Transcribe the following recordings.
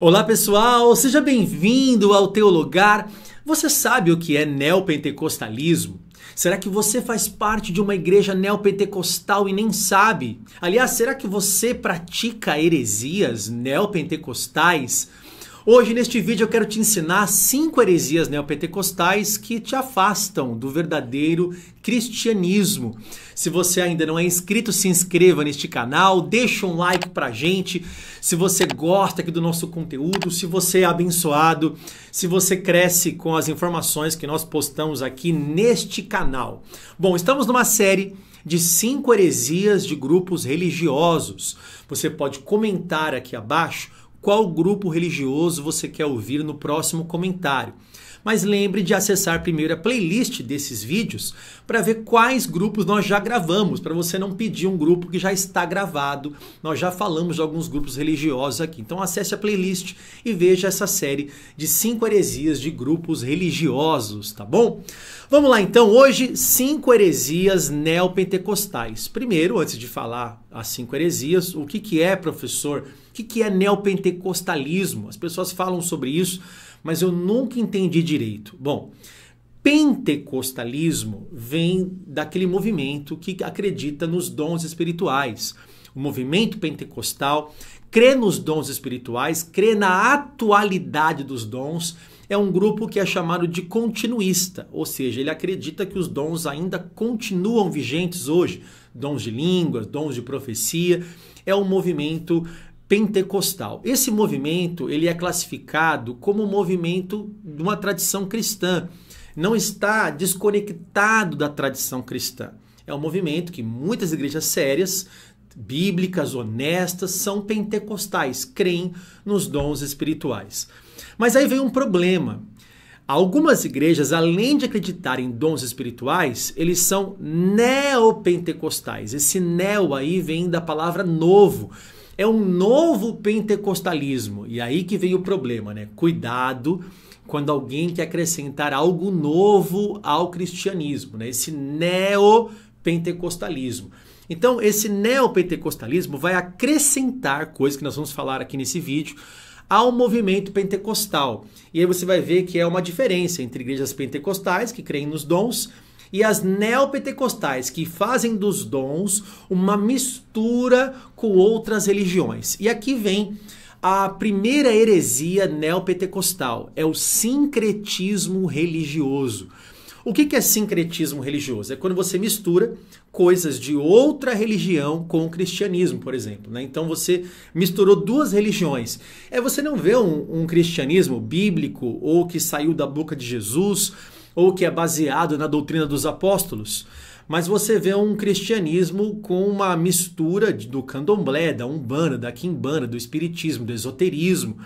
Olá pessoal, seja bem-vindo ao teu lugar. Você sabe o que é neopentecostalismo? Será que você faz parte de uma igreja neopentecostal e nem sabe? Aliás, será que você pratica heresias neopentecostais? Hoje, neste vídeo, eu quero te ensinar cinco heresias neopentecostais que te afastam do verdadeiro cristianismo. Se você ainda não é inscrito, se inscreva neste canal, deixa um like pra gente. Se você gosta aqui do nosso conteúdo, se você é abençoado, se você cresce com as informações que nós postamos aqui neste canal. Bom, estamos numa série de cinco heresias de grupos religiosos. Você pode comentar aqui abaixo qual grupo religioso você quer ouvir no próximo comentário. Mas lembre de acessar primeiro a playlist desses vídeos para ver quais grupos nós já gravamos, para você não pedir um grupo que já está gravado. Nós já falamos de alguns grupos religiosos aqui. Então acesse a playlist e veja essa série de cinco heresias de grupos religiosos, tá bom? Vamos lá então, hoje cinco heresias neopentecostais. Primeiro, antes de falar as cinco heresias, o que, que é, professor? que, que é neopentecostalismo? As pessoas falam sobre isso, mas eu nunca entendi direito. Bom, pentecostalismo vem daquele movimento que acredita nos dons espirituais. O movimento pentecostal crê nos dons espirituais, crê na atualidade dos dons. É um grupo que é chamado de continuista, ou seja, ele acredita que os dons ainda continuam vigentes hoje, dons de línguas, dons de profecia. É um movimento pentecostal. Esse movimento ele é classificado como um movimento de uma tradição cristã. Não está desconectado da tradição cristã. É um movimento que muitas igrejas sérias, bíblicas, honestas, são pentecostais, creem nos dons espirituais. Mas aí vem um problema. Algumas igrejas, além de acreditar em dons espirituais, eles são neopentecostais. Esse neo aí vem da palavra novo é um novo pentecostalismo. E aí que vem o problema, né? Cuidado quando alguém quer acrescentar algo novo ao cristianismo, né? Esse neopentecostalismo. Então, esse neopentecostalismo vai acrescentar coisas que nós vamos falar aqui nesse vídeo ao movimento pentecostal. E aí você vai ver que é uma diferença entre igrejas pentecostais que creem nos dons e as neopentecostais, que fazem dos dons uma mistura com outras religiões. E aqui vem a primeira heresia neopentecostal: é o sincretismo religioso. O que é sincretismo religioso? É quando você mistura coisas de outra religião com o cristianismo, por exemplo. Né? Então você misturou duas religiões. É você não vê um, um cristianismo bíblico ou que saiu da boca de Jesus ou que é baseado na doutrina dos apóstolos, mas você vê um cristianismo com uma mistura do candomblé, da umbanda, da quimbanda, do espiritismo, do esoterismo.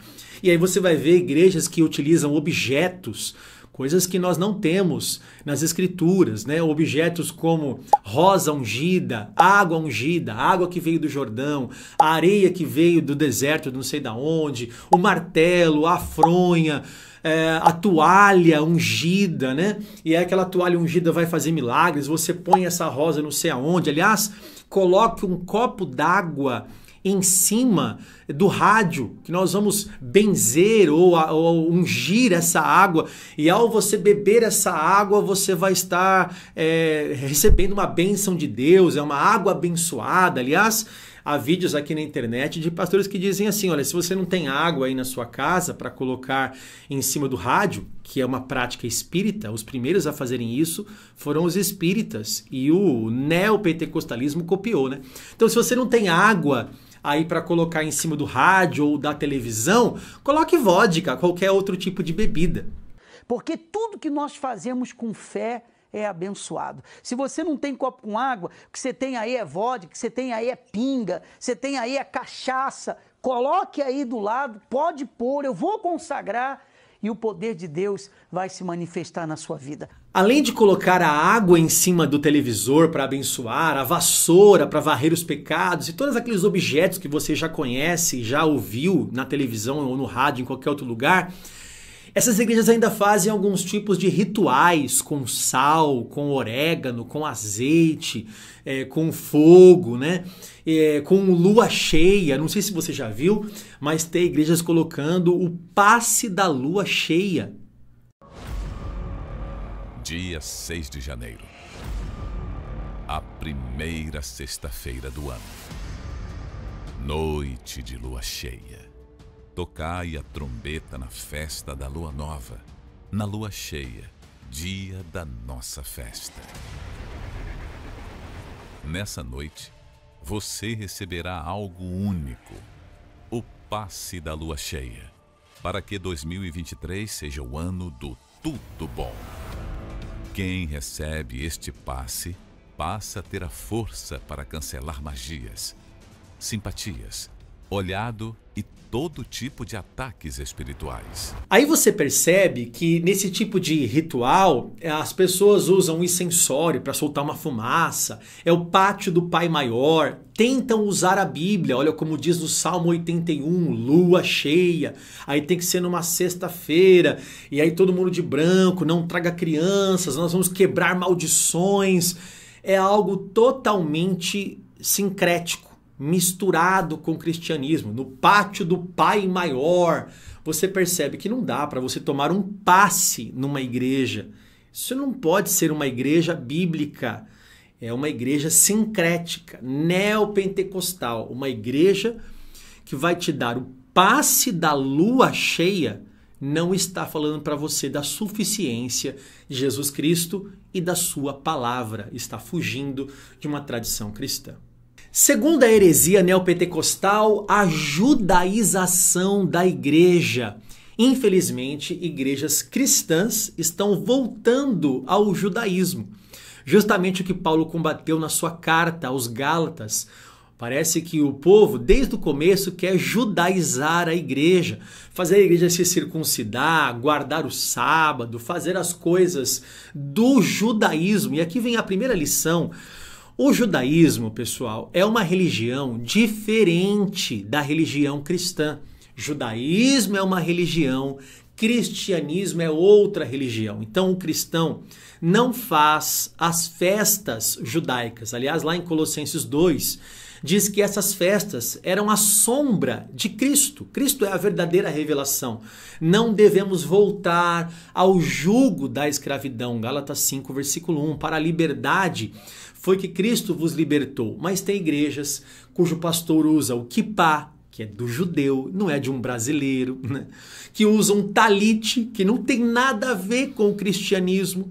E aí você vai ver igrejas que utilizam objetos, coisas que nós não temos nas escrituras, né? Objetos como rosa ungida, água ungida, água que veio do Jordão, areia que veio do deserto, não sei da onde, o martelo, a fronha, é, a toalha ungida, né? E é aquela toalha ungida vai fazer milagres. Você põe essa rosa não sei aonde. Aliás, coloque um copo d'água em cima do rádio, que nós vamos benzer ou, ou, ungir essa água, e ao você beber essa água, você vai estar é, recebendo uma bênção de Deus, é uma água abençoada. Aliás, há vídeos aqui na internet de pastores que dizem assim: olha, se você não tem água aí na sua casa para colocar em cima do rádio, que é uma prática espírita, os primeiros a fazerem isso foram os espíritas e o neopentecostalismo copiou, né? Então, se você não tem água aí para colocar em cima do rádio ou da televisão, coloque vodka, qualquer outro tipo de bebida. Porque tudo que nós fazemos com fé é abençoado. Se você não tem copo com água, o que você tem aí é vodka, o que você tem aí é pinga, você tem aí é cachaça. Coloque aí do lado, pode pôr, eu vou consagrar e o poder de Deus vai se manifestar na sua vida. Além de colocar a água em cima do televisor para abençoar, a vassoura para varrer os pecados e todos aqueles objetos que você já conhece, já ouviu na televisão ou no rádio, em qualquer outro lugar, essas igrejas ainda fazem alguns tipos de rituais com sal, com orégano, com azeite, é, com fogo, né? É, com lua cheia. Não sei se você já viu, mas tem igrejas colocando o passe da lua cheia. Dia 6 de janeiro. A primeira sexta-feira do ano. Noite de lua cheia. Tocai a trombeta na festa da lua nova, na lua cheia, dia da nossa festa. Nessa noite, você receberá algo único, o passe da lua cheia, para que 2023 seja o ano do tudo bom. Quem recebe este passe passa a ter a força para cancelar magias, simpatias, olhado e todo tipo de ataques espirituais. Aí você percebe que nesse tipo de ritual, eh, as pessoas usam um incensório para soltar uma fumaça, é o pátio do Pai Maior, tentam usar a Bíblia, olha como diz no Salmo 81, lua cheia, aí tem que ser numa sexta-feira, e aí todo mundo de branco, não traga crianças, nós vamos quebrar maldições. É algo totalmente sincrético misturado com o cristianismo, no pátio do Pai Maior, você percebe que não dá para você tomar um passe numa igreja. Isso não pode ser uma igreja bíblica. É uma igreja sincrética, neopentecostal, uma igreja que vai te dar o passe da lua cheia, não está falando para você da suficiência de Jesus Cristo e da sua palavra, está fugindo de uma tradição cristã. Segundo a heresia neopentecostal, a judaização da igreja. Infelizmente, igrejas cristãs estão voltando ao judaísmo. Justamente o que Paulo combateu na sua carta aos Gálatas. Parece que o povo, desde o começo, quer judaizar a igreja, fazer a igreja se circuncidar, guardar o sábado, fazer as coisas do judaísmo. E aqui vem a primeira lição o judaísmo, pessoal, é uma religião diferente da religião cristã. Judaísmo é uma religião, cristianismo é outra religião. Então o cristão não faz as festas judaicas. Aliás, lá em Colossenses 2, diz que essas festas eram a sombra de Cristo. Cristo é a verdadeira revelação. Não devemos voltar ao jugo da escravidão. Gálatas 5, versículo 1. Para a liberdade foi que Cristo vos libertou. Mas tem igrejas cujo pastor usa o kipá, que é do judeu, não é de um brasileiro, né? que usa um talite, que não tem nada a ver com o cristianismo,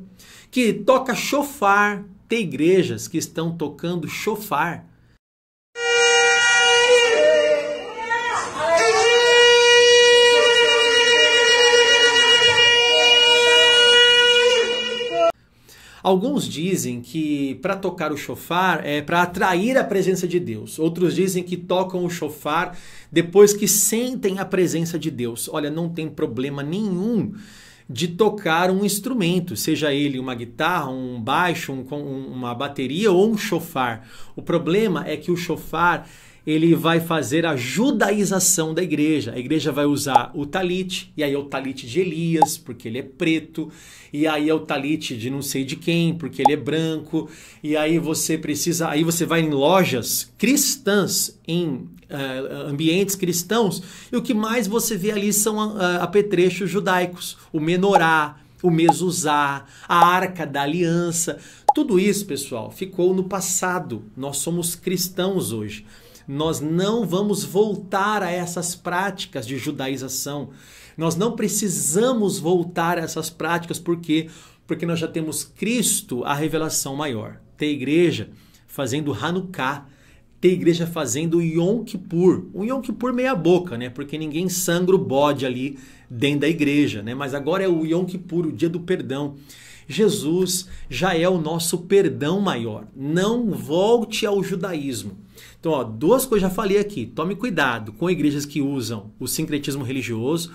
que toca chofar. Tem igrejas que estão tocando chofar Alguns dizem que para tocar o chofar é para atrair a presença de Deus. Outros dizem que tocam o chofar depois que sentem a presença de Deus. Olha, não tem problema nenhum de tocar um instrumento, seja ele uma guitarra, um baixo, um, uma bateria ou um chofar. O problema é que o chofar ele vai fazer a judaização da igreja. A igreja vai usar o talite, e aí é o talite de Elias, porque ele é preto, e aí é o talite de não sei de quem, porque ele é branco, e aí você precisa, aí você vai em lojas cristãs, em uh, ambientes cristãos, e o que mais você vê ali são uh, apetrechos judaicos, o menorá, o mesuzá, a arca da aliança. Tudo isso, pessoal, ficou no passado. Nós somos cristãos hoje. Nós não vamos voltar a essas práticas de judaização. Nós não precisamos voltar a essas práticas porque porque nós já temos Cristo, a revelação maior. Ter igreja fazendo Hanukkah, ter igreja fazendo Yom Kippur, um Yom Kippur meia boca, né? Porque ninguém sangra o bode ali dentro da igreja, né? Mas agora é o Yom Kippur, o dia do perdão. Jesus já é o nosso perdão maior. Não volte ao judaísmo. Então, ó, duas coisas já falei aqui. Tome cuidado com igrejas que usam o sincretismo religioso.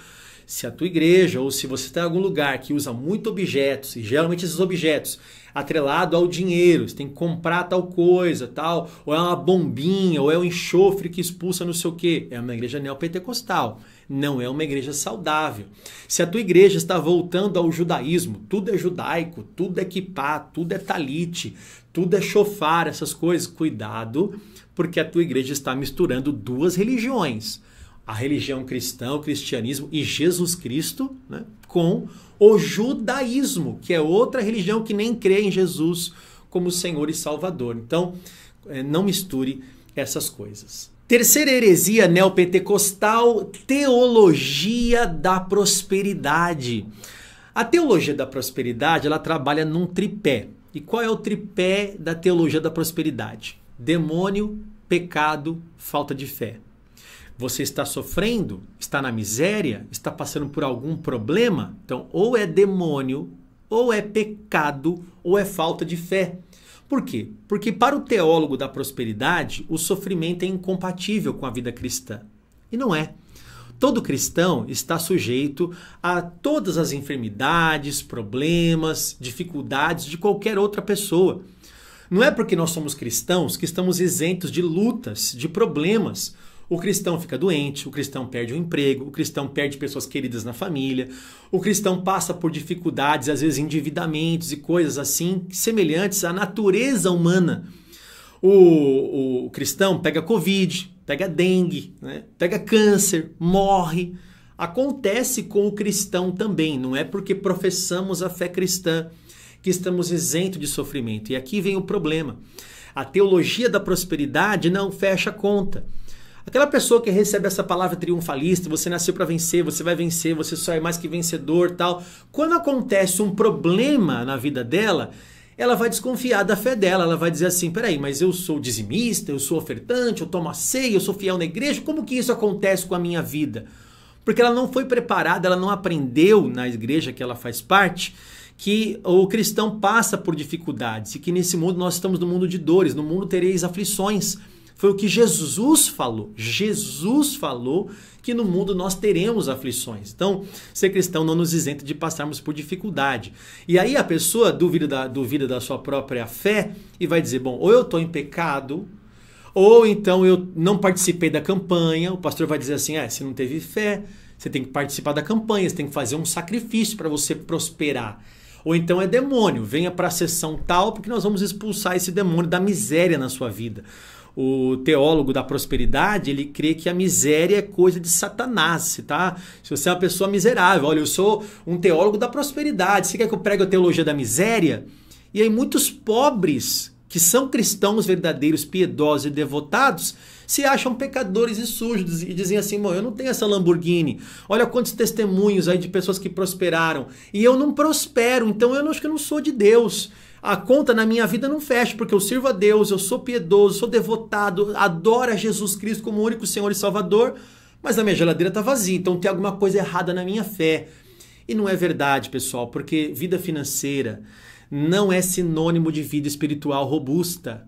Se a tua igreja ou se você está em algum lugar que usa muito objetos, e geralmente esses objetos atrelado ao dinheiro, você tem que comprar tal coisa, tal, ou é uma bombinha, ou é um enxofre que expulsa não sei o quê. É uma igreja neopentecostal. pentecostal não é uma igreja saudável. Se a tua igreja está voltando ao judaísmo, tudo é judaico, tudo é kipá, tudo é talite, tudo é chofar, essas coisas, cuidado, porque a tua igreja está misturando duas religiões. A religião cristã, o cristianismo e Jesus Cristo, né, com o judaísmo, que é outra religião que nem crê em Jesus como Senhor e Salvador. Então, eh, não misture essas coisas. Terceira heresia neopentecostal, teologia da prosperidade. A teologia da prosperidade, ela trabalha num tripé. E qual é o tripé da teologia da prosperidade? Demônio, pecado, falta de fé. Você está sofrendo, está na miséria, está passando por algum problema? Então, ou é demônio, ou é pecado, ou é falta de fé. Por quê? Porque para o teólogo da prosperidade, o sofrimento é incompatível com a vida cristã. E não é. Todo cristão está sujeito a todas as enfermidades, problemas, dificuldades de qualquer outra pessoa. Não é porque nós somos cristãos que estamos isentos de lutas, de problemas, o cristão fica doente, o cristão perde o emprego, o cristão perde pessoas queridas na família, o cristão passa por dificuldades, às vezes endividamentos e coisas assim, semelhantes à natureza humana. O, o cristão pega Covid, pega dengue, né? pega câncer, morre. Acontece com o cristão também, não é porque professamos a fé cristã que estamos isentos de sofrimento. E aqui vem o problema. A teologia da prosperidade não fecha conta. Aquela pessoa que recebe essa palavra triunfalista, você nasceu para vencer, você vai vencer, você só é mais que vencedor, tal. Quando acontece um problema na vida dela, ela vai desconfiar da fé dela, ela vai dizer assim: peraí, mas eu sou dizimista, eu sou ofertante, eu tomo a ceia, eu sou fiel na igreja, como que isso acontece com a minha vida? Porque ela não foi preparada, ela não aprendeu na igreja que ela faz parte que o cristão passa por dificuldades e que nesse mundo nós estamos no mundo de dores, no mundo tereis aflições. Foi o que Jesus falou. Jesus falou que no mundo nós teremos aflições. Então, ser cristão não nos isenta de passarmos por dificuldade. E aí a pessoa duvida da, duvida da sua própria fé e vai dizer: bom, ou eu estou em pecado, ou então eu não participei da campanha. O pastor vai dizer assim: ah, é, você não teve fé, você tem que participar da campanha, você tem que fazer um sacrifício para você prosperar ou então é demônio, venha para a sessão tal, porque nós vamos expulsar esse demônio da miséria na sua vida o teólogo da prosperidade, ele crê que a miséria é coisa de Satanás, tá? Se você é uma pessoa miserável, olha, eu sou um teólogo da prosperidade, você quer que eu pregue a teologia da miséria? E aí muitos pobres que são cristãos verdadeiros, piedosos e devotados, se acham pecadores e sujos e dizem assim: eu não tenho essa Lamborghini. Olha quantos testemunhos aí de pessoas que prosperaram e eu não prospero, então eu acho que eu não sou de Deus a conta na minha vida não fecha, porque eu sirvo a Deus, eu sou piedoso, sou devotado, adoro a Jesus Cristo como único Senhor e Salvador, mas a minha geladeira está vazia, então tem alguma coisa errada na minha fé. E não é verdade, pessoal, porque vida financeira não é sinônimo de vida espiritual robusta.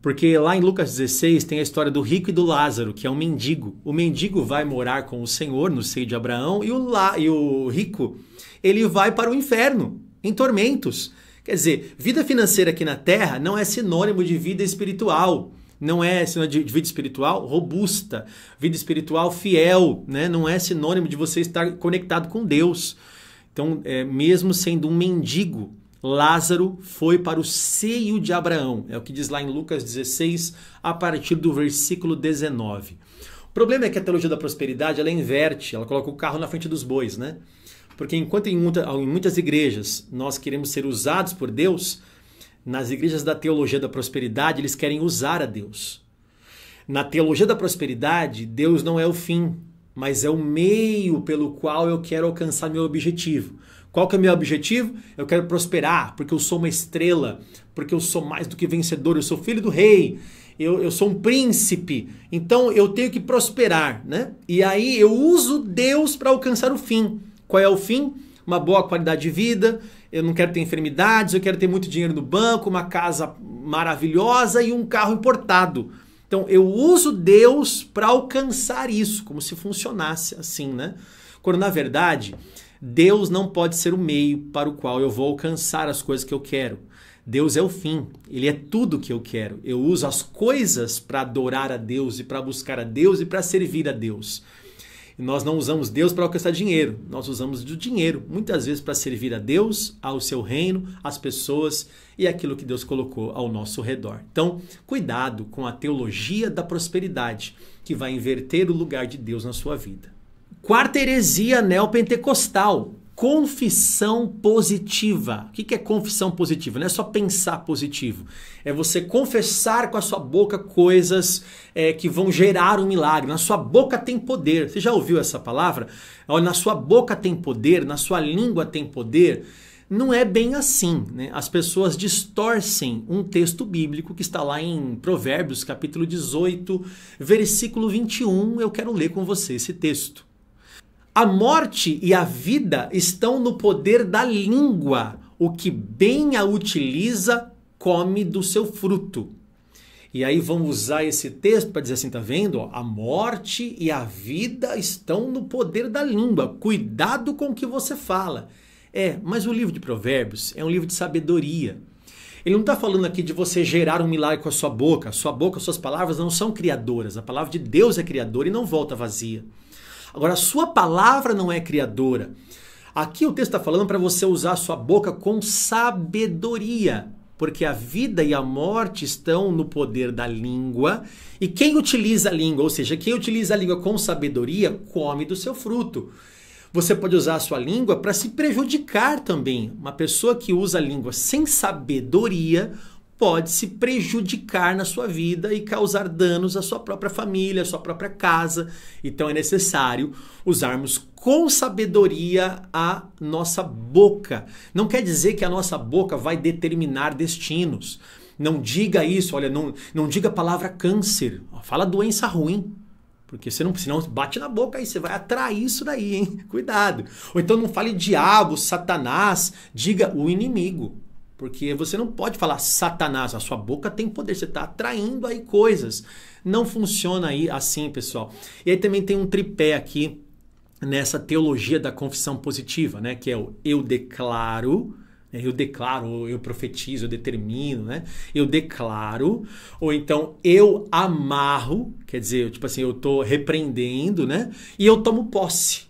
Porque lá em Lucas 16 tem a história do rico e do Lázaro, que é um mendigo. O mendigo vai morar com o Senhor no seio de Abraão e o, la... e o rico ele vai para o inferno, em tormentos. Quer dizer, vida financeira aqui na Terra não é sinônimo de vida espiritual. Não é sinônimo de vida espiritual robusta, vida espiritual fiel, né? não é sinônimo de você estar conectado com Deus. Então, é, mesmo sendo um mendigo, Lázaro foi para o seio de Abraão. É o que diz lá em Lucas 16, a partir do versículo 19. O problema é que a teologia da prosperidade ela inverte, ela coloca o carro na frente dos bois, né? Porque enquanto em, muita, em muitas igrejas nós queremos ser usados por Deus, nas igrejas da teologia da prosperidade eles querem usar a Deus. Na teologia da prosperidade, Deus não é o fim, mas é o meio pelo qual eu quero alcançar meu objetivo. Qual que é meu objetivo? Eu quero prosperar, porque eu sou uma estrela, porque eu sou mais do que vencedor, eu sou filho do rei, eu, eu sou um príncipe, então eu tenho que prosperar, né? E aí eu uso Deus para alcançar o fim. Qual é o fim? Uma boa qualidade de vida, eu não quero ter enfermidades, eu quero ter muito dinheiro no banco, uma casa maravilhosa e um carro importado. Então eu uso Deus para alcançar isso, como se funcionasse assim, né? Quando na verdade, Deus não pode ser o meio para o qual eu vou alcançar as coisas que eu quero. Deus é o fim, ele é tudo que eu quero. Eu uso as coisas para adorar a Deus e para buscar a Deus e para servir a Deus. E nós não usamos Deus para alcançar dinheiro, nós usamos o dinheiro, muitas vezes para servir a Deus, ao seu reino, às pessoas e aquilo que Deus colocou ao nosso redor. Então, cuidado com a teologia da prosperidade, que vai inverter o lugar de Deus na sua vida. Quarta heresia neopentecostal, confissão positiva. O que é confissão positiva? Não é só pensar positivo. É você confessar com a sua boca coisas é, que vão gerar um milagre. Na sua boca tem poder. Você já ouviu essa palavra? Na sua boca tem poder, na sua língua tem poder. Não é bem assim. Né? As pessoas distorcem um texto bíblico que está lá em Provérbios, capítulo 18, versículo 21. Eu quero ler com você esse texto. A morte e a vida estão no poder da língua. O que bem a utiliza, come do seu fruto. E aí vão usar esse texto para dizer assim, tá vendo? a morte e a vida estão no poder da língua. Cuidado com o que você fala. É, mas o livro de Provérbios é um livro de sabedoria. Ele não está falando aqui de você gerar um milagre com a sua boca. Sua boca, suas palavras não são criadoras. A palavra de Deus é criadora e não volta vazia. Agora, a sua palavra não é criadora. Aqui o texto está falando para você usar a sua boca com sabedoria, porque a vida e a morte estão no poder da língua. E quem utiliza a língua, ou seja, quem utiliza a língua com sabedoria, come do seu fruto. Você pode usar a sua língua para se prejudicar também. Uma pessoa que usa a língua sem sabedoria pode se prejudicar na sua vida e causar danos à sua própria família, à sua própria casa. Então é necessário usarmos com sabedoria a nossa boca. Não quer dizer que a nossa boca vai determinar destinos. Não diga isso, olha, não, não diga a palavra câncer. Fala doença ruim. Porque você não, senão bate na boca aí, você vai atrair isso daí, hein? Cuidado. Ou então não fale diabo, satanás, diga o inimigo. Porque você não pode falar Satanás, a sua boca tem poder, você está atraindo aí coisas. Não funciona aí assim, pessoal. E aí também tem um tripé aqui nessa teologia da confissão positiva, né? Que é o eu declaro, né, eu declaro, eu profetizo, eu determino, né? Eu declaro, ou então eu amarro, quer dizer, tipo assim, eu tô repreendendo, né? E eu tomo posse.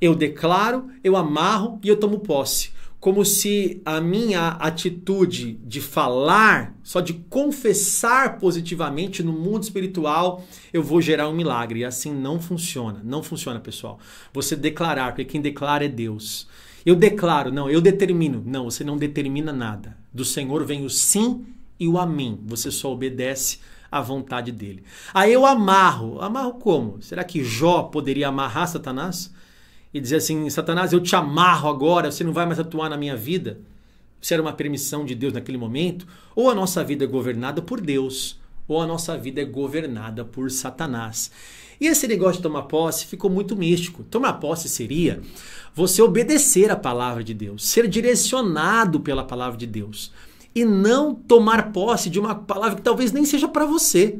Eu declaro, eu amarro e eu tomo posse como se a minha atitude de falar, só de confessar positivamente no mundo espiritual, eu vou gerar um milagre. E assim não funciona. Não funciona, pessoal. Você declarar, porque quem declara é Deus. Eu declaro, não, eu determino. Não, você não determina nada. Do Senhor vem o sim e o amém. Você só obedece à vontade dele. Aí eu amarro. Amarro como? Será que Jó poderia amarrar Satanás? e dizer assim: Satanás, eu te amarro agora, você não vai mais atuar na minha vida? Se era uma permissão de Deus naquele momento, ou a nossa vida é governada por Deus, ou a nossa vida é governada por Satanás. E esse negócio de tomar posse ficou muito místico. Tomar posse seria você obedecer à palavra de Deus, ser direcionado pela palavra de Deus e não tomar posse de uma palavra que talvez nem seja para você.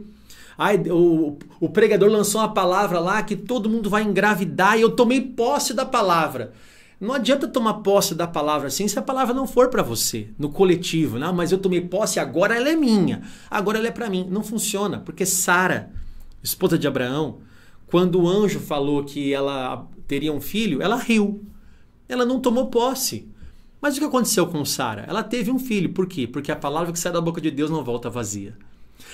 Ai, o, o pregador lançou uma palavra lá que todo mundo vai engravidar e eu tomei posse da palavra. Não adianta tomar posse da palavra assim se a palavra não for para você, no coletivo. né? mas eu tomei posse, agora ela é minha, agora ela é para mim. Não funciona, porque Sara, esposa de Abraão, quando o anjo falou que ela teria um filho, ela riu. Ela não tomou posse. Mas o que aconteceu com Sara? Ela teve um filho. Por quê? Porque a palavra que sai da boca de Deus não volta vazia.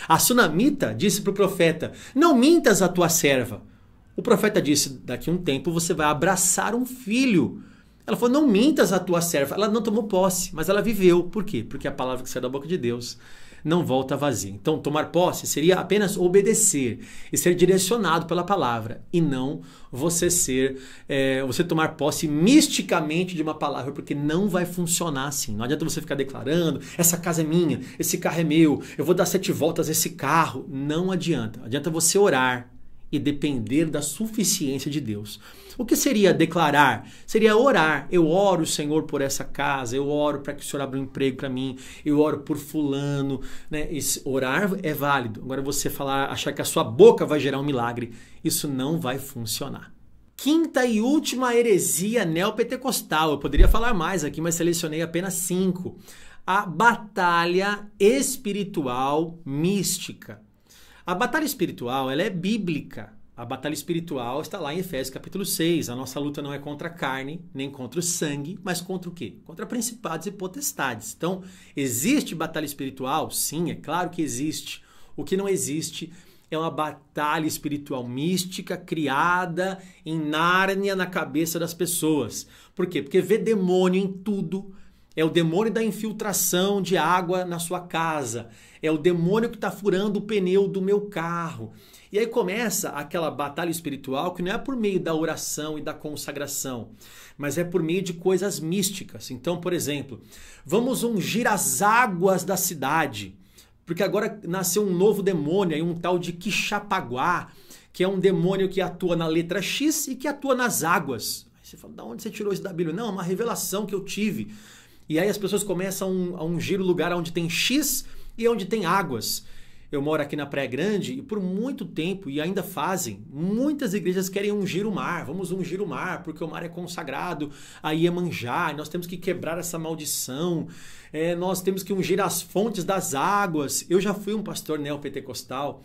A sunamita disse para o profeta: Não mintas a tua serva. O profeta disse: Daqui um tempo você vai abraçar um filho. Ela falou: Não mintas a tua serva. Ela não tomou posse, mas ela viveu. Por quê? Porque a palavra que saiu da boca de Deus não volta vazia. Então, tomar posse seria apenas obedecer e ser direcionado pela palavra, e não você ser, é, você tomar posse misticamente de uma palavra, porque não vai funcionar assim. Não adianta você ficar declarando: essa casa é minha, esse carro é meu, eu vou dar sete voltas nesse carro. Não adianta. Adianta você orar e depender da suficiência de Deus. O que seria declarar? Seria orar. Eu oro, Senhor, por essa casa, eu oro para que o Senhor abra um emprego para mim, eu oro por fulano. Né? orar é válido. Agora você falar, achar que a sua boca vai gerar um milagre, isso não vai funcionar. Quinta e última heresia neopentecostal. Eu poderia falar mais aqui, mas selecionei apenas cinco. A batalha espiritual mística. A batalha espiritual, ela é bíblica. A batalha espiritual está lá em Efésios capítulo 6. A nossa luta não é contra a carne, nem contra o sangue, mas contra o quê? Contra principados e potestades. Então, existe batalha espiritual? Sim, é claro que existe. O que não existe é uma batalha espiritual mística criada em Nárnia na cabeça das pessoas. Por quê? Porque vê demônio em tudo, é o demônio da infiltração de água na sua casa. É o demônio que está furando o pneu do meu carro. E aí começa aquela batalha espiritual que não é por meio da oração e da consagração, mas é por meio de coisas místicas. Então, por exemplo, vamos ungir as águas da cidade, porque agora nasceu um novo demônio, um tal de Quixapaguá, que é um demônio que atua na letra X e que atua nas águas. você fala, da onde você tirou isso da Bíblia? Não, é uma revelação que eu tive e aí as pessoas começam a ungir o lugar onde tem X e onde tem águas. Eu moro aqui na Praia Grande e por muito tempo, e ainda fazem, muitas igrejas querem ungir o mar. Vamos ungir o mar, porque o mar é consagrado a Iemanjá, é nós temos que quebrar essa maldição. É, nós temos que ungir as fontes das águas. Eu já fui um pastor neopentecostal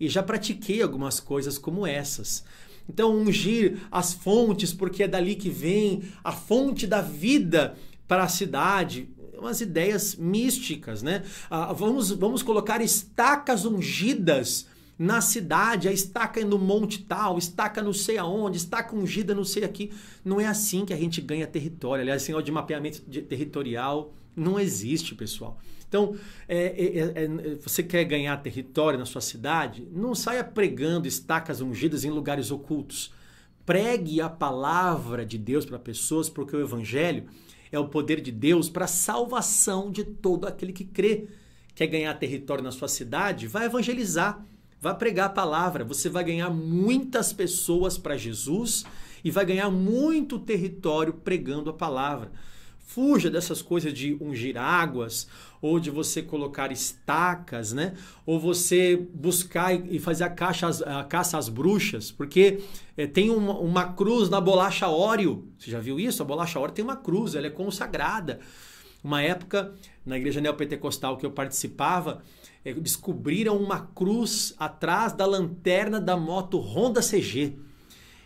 e já pratiquei algumas coisas como essas. Então, ungir as fontes, porque é dali que vem a fonte da vida para a cidade, umas ideias místicas, né? Ah, vamos, vamos colocar estacas ungidas na cidade, a estaca no monte tal, estaca não sei aonde, estaca ungida não sei aqui. Não é assim que a gente ganha território. Aliás, sinal de mapeamento de territorial não existe, pessoal. Então, é, é, é, é, você quer ganhar território na sua cidade? Não saia pregando estacas ungidas em lugares ocultos. Pregue a palavra de Deus para pessoas, porque o evangelho é o poder de Deus para a salvação de todo aquele que crê. Quer ganhar território na sua cidade? Vai evangelizar, vai pregar a palavra. Você vai ganhar muitas pessoas para Jesus e vai ganhar muito território pregando a palavra. Fuja dessas coisas de ungir águas, ou de você colocar estacas, né? Ou você buscar e fazer a, a caça às bruxas, porque é, tem uma, uma, cruz na bolacha Oreo. Você já viu isso? A bolacha Oreo tem uma cruz, ela é consagrada. Uma época, na igreja neopentecostal que eu participava, é, descobriram uma cruz atrás da lanterna da moto Honda CG.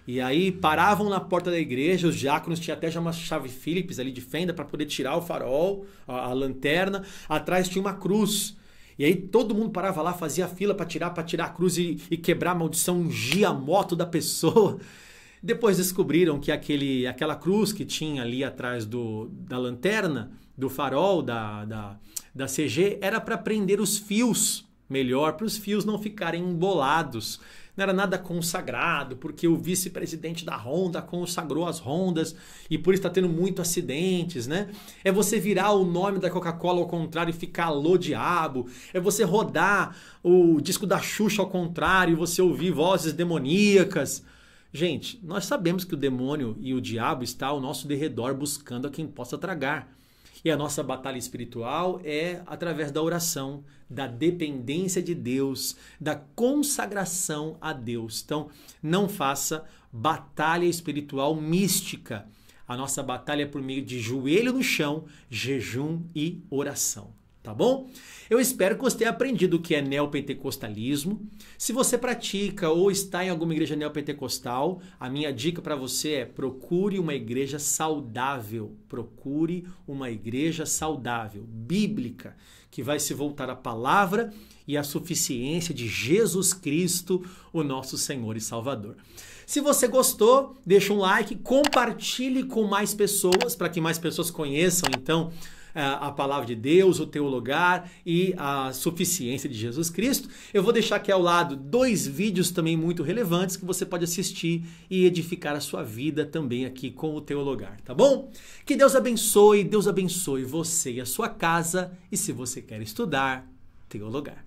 E aí paravam na porta da igreja, os diáconos tinha até já uma chave Phillips ali de fenda para poder tirar o farol, a, a, lanterna. Atrás tinha uma cruz. E aí todo mundo parava lá, fazia fila para tirar, para tirar a cruz e, e quebrar a maldição, ungia a moto da pessoa. Depois descobriram que aquele, aquela cruz que tinha ali atrás do, da lanterna, do farol, da, da, da CG, era para prender os fios melhor para os fios não ficarem embolados. Não era nada consagrado, porque o vice-presidente da Honda consagrou as Hondas e por isso está tendo muito acidentes, né? É você virar o nome da Coca-Cola ao contrário e ficar alô diabo. É você rodar o disco da Xuxa ao contrário e você ouvir vozes demoníacas. Gente, nós sabemos que o demônio e o diabo está ao nosso derredor buscando a quem possa tragar. E a nossa batalha espiritual é através da oração, da dependência de Deus, da consagração a Deus. Então, não faça batalha espiritual mística. A nossa batalha é por meio de joelho no chão, jejum e oração tá bom? Eu espero que você tenha aprendido o que é neopentecostalismo. Se você pratica ou está em alguma igreja neopentecostal, a minha dica para você é procure uma igreja saudável, procure uma igreja saudável, bíblica, que vai se voltar à palavra e à suficiência de Jesus Cristo, o nosso Senhor e Salvador. Se você gostou, deixa um like, compartilhe com mais pessoas para que mais pessoas conheçam então é, a palavra de Deus, o teu lugar e a suficiência de Jesus Cristo. Eu vou deixar aqui ao lado dois vídeos também muito relevantes que você pode assistir e edificar a sua vida também aqui com o teu lugar, tá bom? Que Deus abençoe, Deus abençoe você e a sua casa e se você quer estudar, teu lugar.